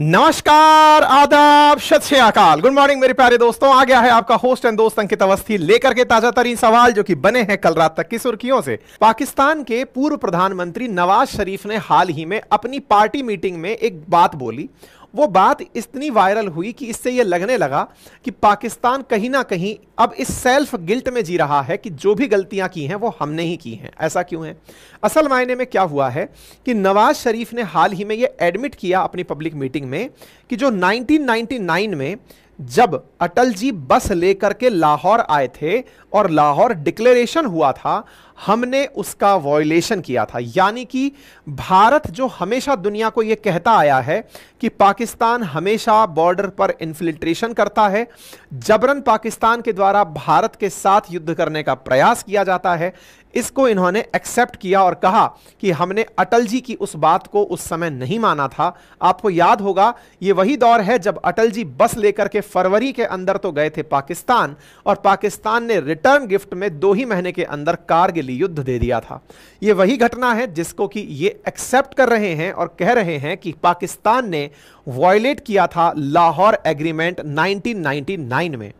नमस्कार आदाब सत श्रीकाल गुड मॉर्निंग मेरे प्यारे दोस्तों आ गया है आपका होस्ट एंड दोस्त अंकित अवस्थी लेकर के ताजा तरीन सवाल जो कि बने हैं कल रात तक की सुर्खियों से पाकिस्तान के पूर्व प्रधानमंत्री नवाज शरीफ ने हाल ही में अपनी पार्टी मीटिंग में एक बात बोली वो बात इतनी वायरल हुई कि इससे ये लगने लगा कि पाकिस्तान कहीं ना कहीं अब इस सेल्फ गिल्ट में जी रहा है कि जो भी गलतियां की हैं वो हमने ही की हैं ऐसा क्यों है असल मायने में क्या हुआ है कि नवाज शरीफ ने हाल ही में ये एडमिट किया अपनी पब्लिक मीटिंग में कि जो 1999 में जब अटल जी बस लेकर के लाहौर आए थे और लाहौर डिक्लेरेशन हुआ था हमने उसका वॉयलेशन किया था यानी कि भारत जो हमेशा दुनिया को यह कहता आया है कि पाकिस्तान हमेशा बॉर्डर पर इन्फिल्ट्रेशन करता है जबरन पाकिस्तान के द्वारा भारत के साथ युद्ध करने का प्रयास किया जाता है इसको इन्होंने एक्सेप्ट किया और कहा कि हमने अटल जी की उस बात को उस समय नहीं माना था आपको याद होगा ये वही दौर है जब अटल जी बस लेकर के फरवरी के अंदर तो गए थे पाकिस्तान और पाकिस्तान ने रिटर्न गिफ्ट में दो ही महीने के अंदर कारगिल निर्दलीय युद्ध दे दिया था ये वही घटना है जिसको कि ये एक्सेप्ट कर रहे हैं और कह रहे हैं कि पाकिस्तान ने वॉयलेट किया था लाहौर एग्रीमेंट 1999 में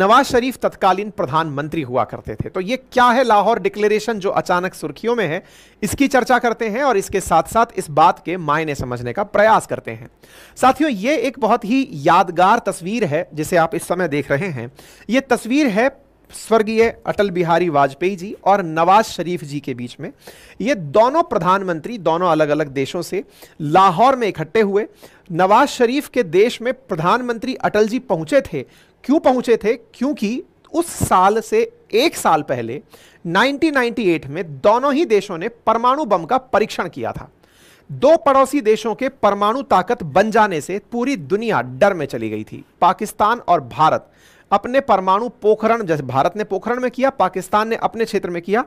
नवाज शरीफ तत्कालीन प्रधानमंत्री हुआ करते थे तो ये क्या है लाहौर डिक्लेरेशन जो अचानक सुर्खियों में है इसकी चर्चा करते हैं और इसके साथ साथ इस बात के मायने समझने का प्रयास करते हैं साथियों ये एक बहुत ही यादगार तस्वीर है जिसे आप इस समय देख रहे हैं ये तस्वीर है स्वर्गीय अटल बिहारी वाजपेयी जी और नवाज शरीफ जी के बीच में ये दोनों प्रधानमंत्री दोनों अलग अलग देशों से लाहौर में इकट्ठे हुए नवाज शरीफ के देश में प्रधानमंत्री अटल जी पहुंचे थे क्यों पहुंचे थे क्योंकि उस साल से एक साल पहले 1998 में दोनों ही देशों ने परमाणु बम का परीक्षण किया था दो पड़ोसी देशों के परमाणु ताकत बन जाने से पूरी दुनिया डर में चली गई थी पाकिस्तान और भारत अपने परमाणु पोखरण जैसे भारत ने पोखरण में किया पाकिस्तान ने अपने क्षेत्र में किया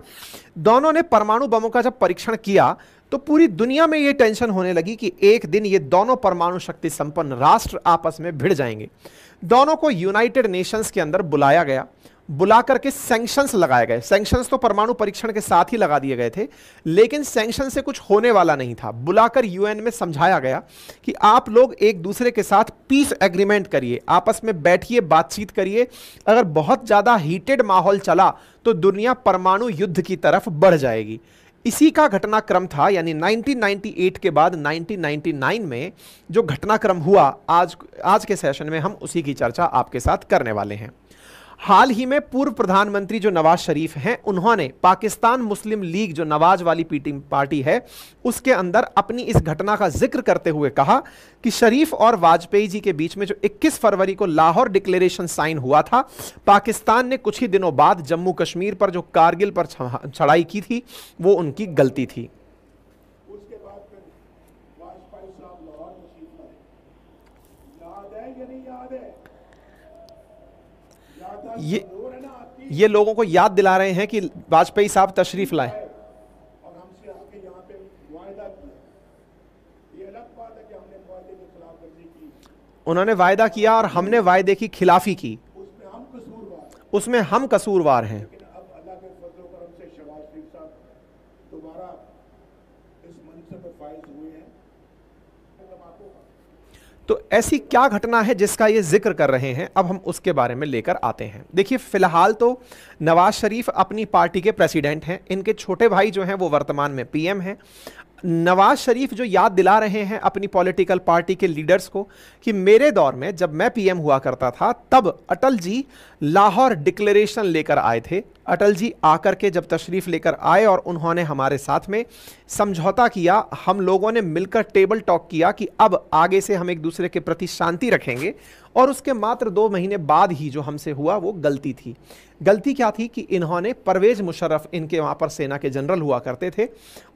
दोनों ने परमाणु बमों का जब परीक्षण किया तो पूरी दुनिया में ये टेंशन होने लगी कि एक दिन ये दोनों परमाणु शक्ति संपन्न राष्ट्र आपस में भिड़ जाएंगे दोनों को यूनाइटेड नेशंस के अंदर बुलाया गया बुला करके सैंक्शंस लगाए गए सैंक्शंस तो परमाणु परीक्षण के साथ ही लगा दिए गए थे लेकिन सैंक्शन से कुछ होने वाला नहीं था बुलाकर यूएन में समझाया गया कि आप लोग एक दूसरे के साथ पीस एग्रीमेंट करिए आपस में बैठिए बातचीत करिए अगर बहुत ज़्यादा हीटेड माहौल चला तो दुनिया परमाणु युद्ध की तरफ बढ़ जाएगी इसी का घटनाक्रम था यानी 1998 के बाद 1999 में जो घटनाक्रम हुआ आज आज के सेशन में हम उसी की चर्चा आपके साथ करने वाले हैं हाल ही में पूर्व प्रधानमंत्री जो नवाज शरीफ हैं उन्होंने पाकिस्तान मुस्लिम लीग जो नवाज वाली पीटिंग पार्टी है उसके अंदर अपनी इस घटना का जिक्र करते हुए कहा कि शरीफ और वाजपेयी जी के बीच में जो 21 फरवरी को लाहौर डिक्लेरेशन साइन हुआ था पाकिस्तान ने कुछ ही दिनों बाद जम्मू कश्मीर पर जो कारगिल पर चढ़ाई की थी वो उनकी गलती थी ये ये लोगों को याद दिला रहे हैं कि वाजपेयी साहब तशरीफ लाए उन्होंने वायदा किया और हमने वायदे की खिलाफी की उसमें हम कसूरवार हैं तो ऐसी क्या घटना है जिसका ये जिक्र कर रहे हैं अब हम उसके बारे में लेकर आते हैं देखिए फिलहाल तो नवाज शरीफ अपनी पार्टी के प्रेसिडेंट हैं इनके छोटे भाई जो हैं वो वर्तमान में पीएम हैं नवाज शरीफ जो याद दिला रहे हैं अपनी पॉलिटिकल पार्टी के लीडर्स को कि मेरे दौर में जब मैं पीएम हुआ करता था तब अटल जी लाहौर डिक्लेरेशन लेकर आए थे अटल जी आकर के जब तशरीफ़ लेकर आए और उन्होंने हमारे साथ में समझौता किया हम लोगों ने मिलकर टेबल टॉक किया कि अब आगे से हम एक दूसरे के प्रति शांति रखेंगे और उसके मात्र दो महीने बाद ही जो हमसे हुआ वो गलती थी गलती क्या थी कि इन्होंने परवेज मुशर्रफ इनके वहाँ पर सेना के जनरल हुआ करते थे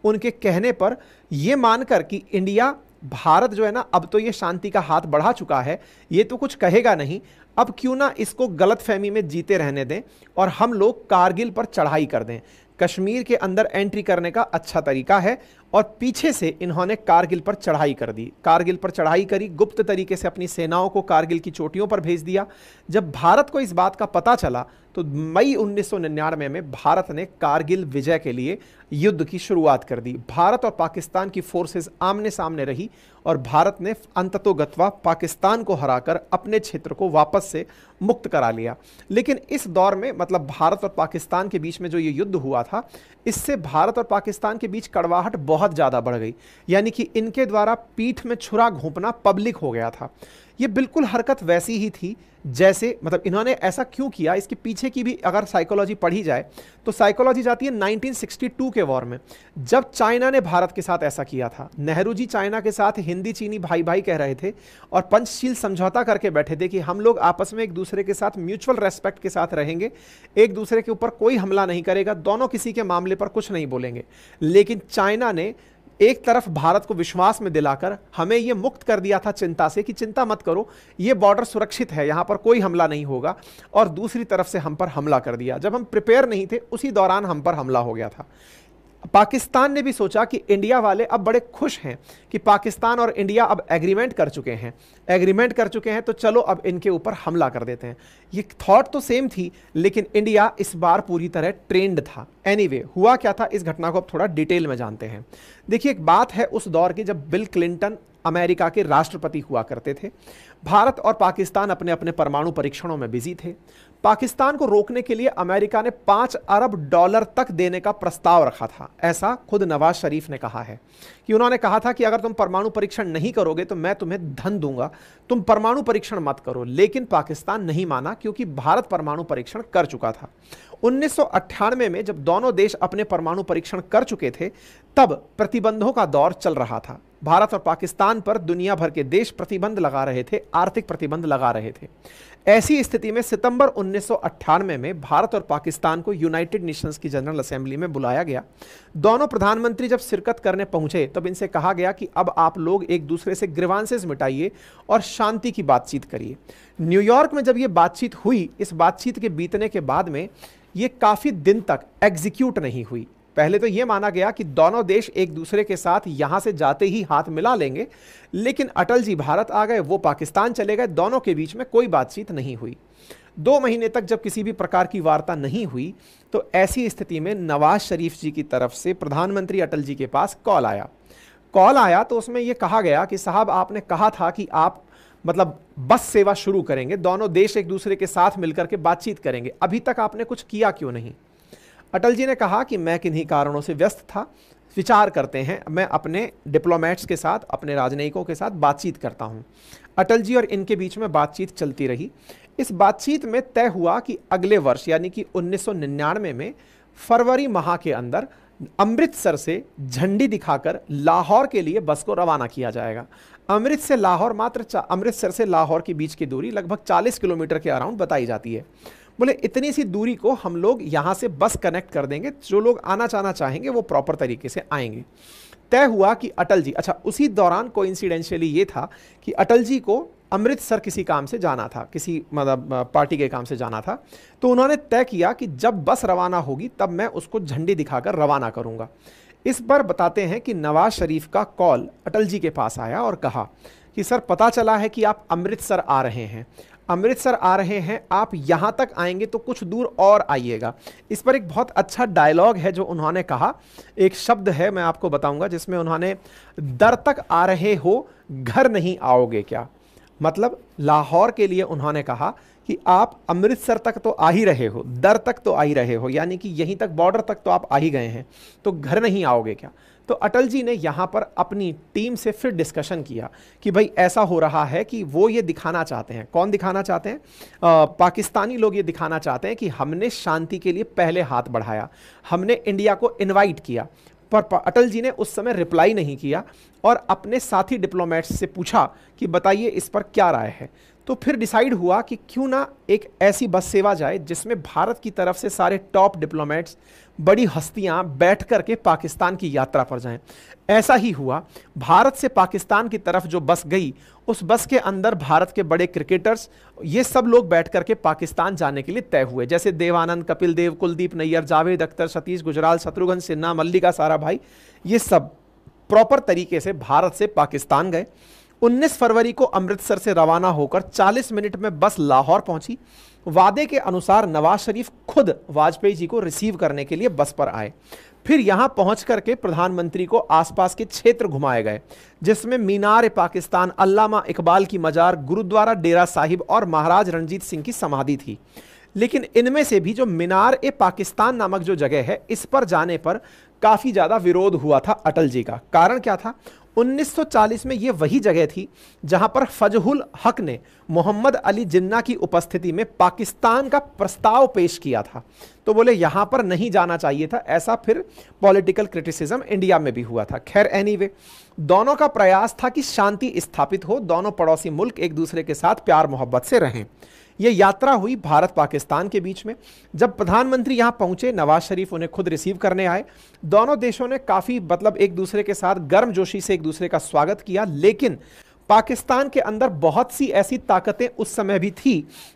उनके कहने पर ये मानकर कि इंडिया भारत जो है ना अब तो ये शांति का हाथ बढ़ा चुका है ये तो कुछ कहेगा नहीं अब क्यों ना इसको गलत फहमी में जीते रहने दें और हम लोग कारगिल पर चढ़ाई कर दें कश्मीर के अंदर एंट्री करने का अच्छा तरीका है और पीछे से इन्होंने कारगिल पर चढ़ाई कर दी कारगिल पर चढ़ाई करी गुप्त तरीके से अपनी सेनाओं को कारगिल की चोटियों पर भेज दिया जब भारत को इस बात का पता चला तो मई 1999 में भारत ने कारगिल विजय के लिए युद्ध की शुरुआत कर दी भारत और पाकिस्तान की फोर्सेस आमने सामने रही और भारत ने अंततोगत्वा पाकिस्तान को हराकर अपने क्षेत्र को वापस से मुक्त करा लिया लेकिन इस दौर में मतलब भारत और पाकिस्तान के बीच में जो ये युद्ध हुआ था इससे भारत और पाकिस्तान के बीच कड़वाहट बहुत ज़्यादा बढ़ गई यानी कि इनके द्वारा पीठ में छुरा घोंपना पब्लिक हो गया था ये बिल्कुल हरकत वैसी ही थी जैसे मतलब इन्होंने ऐसा क्यों किया इसके पीछे की भी अगर साइकोलॉजी पढ़ी जाए तो साइकोलॉजी जाती है 1962 के वॉर में जब चाइना ने भारत के साथ ऐसा किया था नेहरू जी चाइना के साथ हिंदी चीनी भाई भाई कह रहे थे और पंचशील समझौता करके बैठे थे कि हम लोग आपस में एक दूसरे के साथ म्यूचुअल रेस्पेक्ट के साथ रहेंगे एक दूसरे के ऊपर कोई हमला नहीं करेगा दोनों किसी के मामले पर कुछ नहीं बोलेंगे लेकिन चाइना ने एक तरफ भारत को विश्वास में दिलाकर हमें यह मुक्त कर दिया था चिंता से कि चिंता मत करो ये बॉर्डर सुरक्षित है यहां पर कोई हमला नहीं होगा और दूसरी तरफ से हम पर हमला कर दिया जब हम प्रिपेयर नहीं थे उसी दौरान हम पर हमला हो गया था पाकिस्तान ने भी सोचा कि इंडिया वाले अब बड़े खुश हैं कि पाकिस्तान और इंडिया अब एग्रीमेंट कर चुके हैं एग्रीमेंट कर चुके हैं तो चलो अब इनके ऊपर हमला कर देते हैं ये थॉट तो सेम थी लेकिन इंडिया इस बार पूरी तरह ट्रेंड था एनीवे anyway, हुआ क्या था इस घटना को अब थोड़ा डिटेल में जानते हैं देखिए एक बात है उस दौर की जब बिल क्लिंटन अमेरिका के राष्ट्रपति हुआ करते थे भारत और पाकिस्तान अपने अपने परमाणु परीक्षणों में बिजी थे पाकिस्तान को रोकने के लिए अमेरिका ने पांच अरब डॉलर तक देने का प्रस्ताव रखा था ऐसा खुद नवाज शरीफ ने कहा है कि उन्होंने कहा था कि अगर तुम परमाणु परीक्षण नहीं करोगे तो मैं तुम्हें धन दूंगा तुम परमाणु परीक्षण मत करो लेकिन पाकिस्तान नहीं माना क्योंकि भारत परमाणु परीक्षण कर चुका था उन्नीस में जब दोनों देश अपने परमाणु परीक्षण कर चुके थे तब प्रतिबंधों का दौर चल रहा था भारत और पाकिस्तान पर दुनिया भर के देश प्रतिबंध लगा रहे थे आर्थिक प्रतिबंध लगा रहे थे ऐसी स्थिति में सितंबर 1998 में भारत और पाकिस्तान को यूनाइटेड नेशंस की जनरल असेंबली में बुलाया गया दोनों प्रधानमंत्री जब शिरकत करने पहुंचे तब इनसे कहा गया कि अब आप लोग एक दूसरे से ग्रीवांसेज मिटाइए और शांति की बातचीत करिए न्यूयॉर्क में जब ये बातचीत हुई इस बातचीत के बीतने के बाद में ये काफ़ी दिन तक एग्जीक्यूट नहीं हुई पहले तो यह माना गया कि दोनों देश एक दूसरे के साथ यहां से जाते ही हाथ मिला लेंगे लेकिन अटल जी भारत आ गए वो पाकिस्तान चले गए दोनों के बीच में कोई बातचीत नहीं हुई दो महीने तक जब किसी भी प्रकार की वार्ता नहीं हुई तो ऐसी स्थिति में नवाज शरीफ जी की तरफ से प्रधानमंत्री अटल जी के पास कॉल आया कॉल आया तो उसमें यह कहा गया कि साहब आपने कहा था कि आप मतलब बस सेवा शुरू करेंगे दोनों देश एक दूसरे के साथ मिलकर के बातचीत करेंगे अभी तक आपने कुछ किया क्यों नहीं अटल जी ने कहा कि मैं किन्हीं कारणों से व्यस्त था विचार करते हैं मैं अपने डिप्लोमेट्स के साथ अपने राजनयिकों के साथ बातचीत करता हूँ अटल जी और इनके बीच में बातचीत चलती रही इस बातचीत में तय हुआ कि अगले वर्ष यानी कि 1999 में फरवरी माह के अंदर अमृतसर से झंडी दिखाकर लाहौर के लिए बस को रवाना किया जाएगा अमृत से लाहौर मात्र अमृतसर से लाहौर के बीच की दूरी लगभग 40 किलोमीटर के अराउंड बताई जाती है बोले इतनी सी दूरी को हम लोग यहाँ से बस कनेक्ट कर देंगे जो लोग आना जाना चाहेंगे वो प्रॉपर तरीके से आएंगे तय हुआ कि अटल जी अच्छा उसी दौरान को इंसिडेंशियली ये था कि अटल जी को अमृतसर किसी काम से जाना था किसी मतलब पार्टी के काम से जाना था तो उन्होंने तय किया कि जब बस रवाना होगी तब मैं उसको झंडी दिखाकर रवाना करूँगा इस बार बताते हैं कि नवाज शरीफ का कॉल अटल जी के पास आया और कहा कि सर पता चला है कि आप अमृतसर आ रहे हैं अमृतसर आ रहे हैं आप यहाँ तक आएंगे तो कुछ दूर और आइएगा इस पर एक बहुत अच्छा डायलॉग है जो उन्होंने कहा एक शब्द है मैं आपको बताऊंगा जिसमें उन्होंने दर तक आ रहे हो घर नहीं आओगे क्या मतलब लाहौर के लिए उन्होंने कहा कि आप अमृतसर तक तो आ ही रहे हो दर तक तो आ ही रहे हो यानी कि यहीं तक बॉर्डर तक तो आप आ ही गए हैं तो घर नहीं आओगे क्या तो अटल जी ने यहाँ पर अपनी टीम से फिर डिस्कशन किया कि भाई ऐसा हो रहा है कि वो ये दिखाना चाहते हैं कौन दिखाना चाहते हैं पाकिस्तानी लोग ये दिखाना चाहते हैं कि हमने शांति के लिए पहले हाथ बढ़ाया हमने इंडिया को इन्वाइट किया पर अटल जी ने उस समय रिप्लाई नहीं किया और अपने साथी डिप्लोमेट्स से पूछा कि बताइए इस पर क्या राय है तो फिर डिसाइड हुआ कि क्यों ना एक ऐसी बस सेवा जाए जिसमें भारत की तरफ से सारे टॉप डिप्लोमेट्स बड़ी हस्तियां बैठ कर के पाकिस्तान की यात्रा पर जाएं ऐसा ही हुआ भारत से पाकिस्तान की तरफ जो बस गई उस बस के अंदर भारत के बड़े क्रिकेटर्स ये सब लोग बैठ कर के पाकिस्तान जाने के लिए तय हुए जैसे देवानंद कपिल देव कुलदीप नैयर जावेद अख्तर सतीश गुजराल शत्रुघ्न सिन्हा मल्लिका सारा भाई ये सब प्रॉपर तरीके से भारत से पाकिस्तान गए 19 फरवरी को अमृतसर से रवाना होकर 40 मिनट में बस लाहौर पहुंची वादे के अनुसार नवाज शरीफ खुद वाजपेयी जी को रिसीव करने के लिए बस पर आए फिर यहां पहुंच करके प्रधानमंत्री को आसपास के क्षेत्र घुमाए गए जिसमें मीनार पाकिस्तान अल्लामा इकबाल की मजार गुरुद्वारा डेरा साहिब और महाराज रणजीत सिंह की समाधि थी लेकिन इनमें से भी जो मीनार ए पाकिस्तान नामक जो जगह है इस पर जाने पर काफ़ी ज़्यादा विरोध हुआ था अटल जी का कारण क्या था 1940 में ये वही जगह थी जहां पर फजहुल हक ने मोहम्मद अली जिन्ना की उपस्थिति में पाकिस्तान का प्रस्ताव पेश किया था तो बोले यहां पर नहीं जाना चाहिए था ऐसा फिर पॉलिटिकल क्रिटिसिज्म इंडिया में भी हुआ था खैर एनीवे दोनों का प्रयास था कि शांति स्थापित हो दोनों पड़ोसी मुल्क एक दूसरे के साथ प्यार मोहब्बत से रहें यह यात्रा हुई भारत पाकिस्तान के बीच में जब प्रधानमंत्री यहाँ पहुँचे नवाज शरीफ उन्हें खुद रिसीव करने आए दोनों देशों ने काफ़ी मतलब एक दूसरे के साथ जोशी से एक दूसरे का स्वागत किया लेकिन पाकिस्तान के अंदर बहुत सी ऐसी ताकतें उस समय भी थी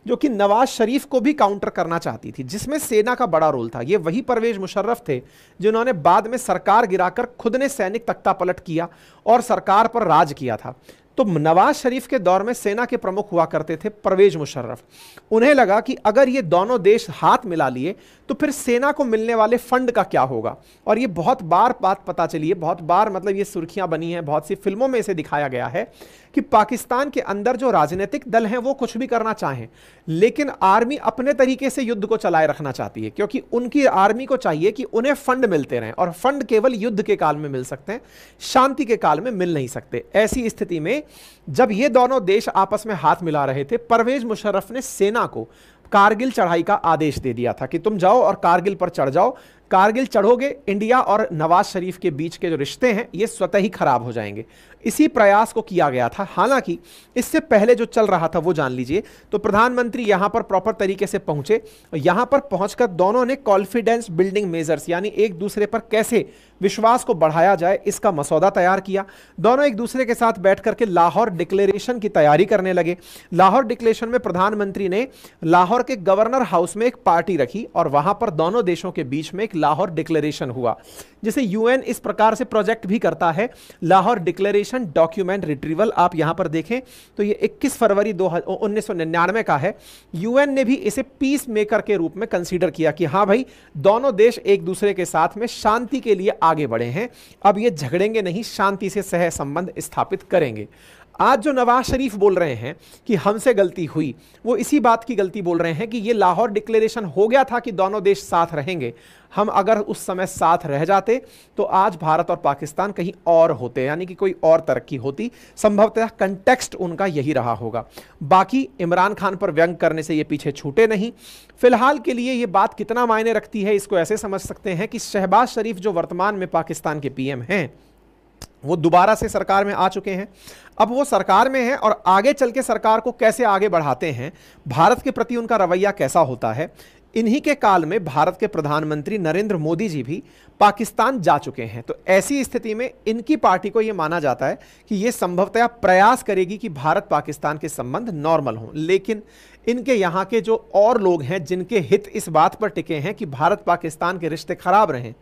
जो कि नवाज शरीफ को भी काउंटर करना चाहती थी जिसमें सेना का बड़ा रोल था ये वही परवेज मुशर्रफ थे जिन्होंने बाद में सरकार गिराकर खुद ने सैनिक तख्ता पलट किया और सरकार पर राज किया था तो नवाज शरीफ के दौर में सेना के प्रमुख हुआ करते थे परवेज मुशर्रफ उन्हें लगा कि अगर ये दोनों देश हाथ मिला लिए तो फिर सेना को मिलने वाले फंड का क्या होगा और ये बहुत बार बात पता चली है बहुत बार मतलब ये सुर्खियां बनी हैं बहुत सी फिल्मों में इसे दिखाया गया है कि पाकिस्तान के अंदर जो राजनीतिक दल हैं वो कुछ भी करना चाहें लेकिन आर्मी अपने तरीके से युद्ध को चलाए रखना चाहती है क्योंकि उनकी आर्मी को चाहिए कि उन्हें फंड मिलते रहें और फंड केवल युद्ध के काल में मिल सकते हैं शांति के काल में मिल नहीं सकते ऐसी स्थिति में जब ये दोनों देश आपस में हाथ मिला रहे थे परवेज मुशर्रफ ने सेना को कारगिल चढ़ाई का आदेश दे दिया था कि तुम जाओ और कारगिल पर चढ़ जाओ कारगिल चढ़ोगे इंडिया और नवाज शरीफ के बीच के जो रिश्ते हैं ये स्वतः ही खराब हो जाएंगे इसी प्रयास को किया गया था हालांकि इससे पहले जो चल रहा था वो जान लीजिए तो प्रधानमंत्री यहां पर प्रॉपर तरीके से पहुंचे यहां पर पहुंचकर दोनों ने कॉन्फिडेंस बिल्डिंग मेजर्स यानी एक दूसरे पर कैसे विश्वास को बढ़ाया जाए इसका मसौदा तैयार किया दोनों एक दूसरे के साथ बैठ करके लाहौर डिक्लेरेशन की तैयारी करने लगे लाहौर डिक्लेरेशन में प्रधानमंत्री ने लाहौर के गवर्नर हाउस में एक पार्टी रखी और वहां पर दोनों देशों के बीच में एक लाहौर डिक्लेरेशन हुआ जैसे यूएन इस प्रकार से प्रोजेक्ट भी करता है लाहौर डिक्लेरेशन डॉक्यूमेंट रिट्रीवल आप यहां पर देखें तो ये 21 फरवरी दो उन्नीस का है यूएन ने भी इसे पीस मेकर के रूप में कंसीडर किया कि हाँ भाई दोनों देश एक दूसरे के साथ में शांति के लिए आगे बढ़े हैं अब ये झगड़ेंगे नहीं शांति से सह संबंध स्थापित करेंगे आज जो नवाज शरीफ बोल रहे हैं कि हमसे गलती हुई वो इसी बात की गलती बोल रहे हैं कि ये लाहौर डिक्लेरेशन हो गया था कि दोनों देश साथ रहेंगे हम अगर उस समय साथ रह जाते तो आज भारत और पाकिस्तान कहीं और होते यानी कि कोई और तरक्की होती संभवतः कंटेक्स्ट उनका यही रहा होगा बाकी इमरान खान पर व्यंग करने से ये पीछे छूटे नहीं फिलहाल के लिए ये बात कितना मायने रखती है इसको ऐसे समझ सकते हैं कि शहबाज शरीफ जो वर्तमान में पाकिस्तान के पीएम हैं वो दोबारा से सरकार में आ चुके हैं अब वो सरकार में है और आगे चल के सरकार को कैसे आगे बढ़ाते हैं भारत के प्रति उनका रवैया कैसा होता है इन्हीं के काल में भारत के प्रधानमंत्री नरेंद्र मोदी जी भी पाकिस्तान जा चुके हैं तो ऐसी स्थिति में इनकी पार्टी को यह माना जाता है कि ये संभवतया प्रयास करेगी कि भारत पाकिस्तान के संबंध नॉर्मल हों लेकिन इनके यहाँ के जो और लोग हैं जिनके हित इस बात पर टिके हैं कि भारत पाकिस्तान के रिश्ते खराब रहें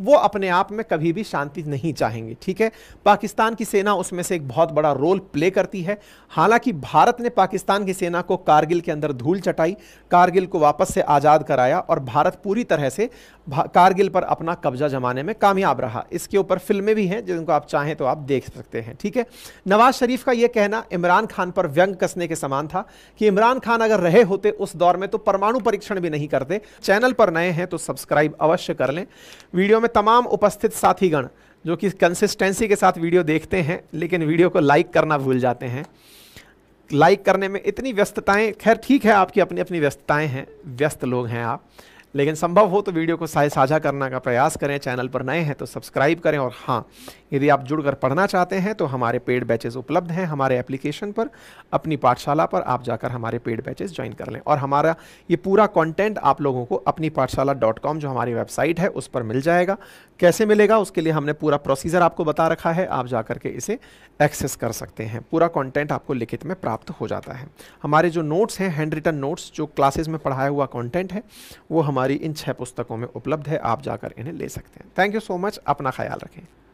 वो अपने आप में कभी भी शांति नहीं चाहेंगे ठीक है पाकिस्तान की सेना उसमें से एक बहुत बड़ा रोल प्ले करती है हालांकि भारत ने पाकिस्तान की सेना को कारगिल के अंदर धूल चटाई कारगिल को वापस से आज़ाद कराया और भारत पूरी तरह से कारगिल पर अपना कब्जा जमाने में कामयाब रहा इसके ऊपर फिल्में भी हैं जिनको आप चाहें तो आप देख सकते हैं ठीक है नवाज शरीफ का यह कहना इमरान खान पर व्यंग कसने के समान था कि इमरान खान अगर रहे होते उस दौर में तो परमाणु परीक्षण भी नहीं करते चैनल पर नए हैं तो सब्सक्राइब अवश्य कर लें वीडियो में तमाम उपस्थित साथीगण जो कि कंसिस्टेंसी के साथ वीडियो देखते हैं लेकिन वीडियो को लाइक करना भूल जाते हैं लाइक करने में इतनी व्यस्तताएं खैर ठीक है आपकी अपनी अपनी व्यस्तताएं हैं व्यस्त लोग हैं आप लेकिन संभव हो तो वीडियो को साझा करने का प्रयास करें चैनल पर नए हैं तो सब्सक्राइब करें और हाँ यदि आप जुड़कर पढ़ना चाहते हैं तो हमारे पेड बैचेज़ उपलब्ध हैं हमारे एप्लीकेशन पर अपनी पाठशाला पर आप जाकर हमारे पेड बैचेज़ ज्वाइन कर लें और हमारा ये पूरा कॉन्टेंट आप लोगों को अपनी पाठशाला जो हमारी वेबसाइट है उस पर मिल जाएगा कैसे मिलेगा उसके लिए हमने पूरा प्रोसीजर आपको बता रखा है आप जा करके इसे एक्सेस कर सकते हैं पूरा कंटेंट आपको लिखित में प्राप्त हो जाता है हमारे जो नोट्स हैं हैंड रिटन नोट्स जो क्लासेस में पढ़ाया हुआ कंटेंट है वो हमारी इन छः पुस्तकों में उपलब्ध है आप जाकर इन्हें ले सकते हैं थैंक यू सो मच अपना ख्याल रखें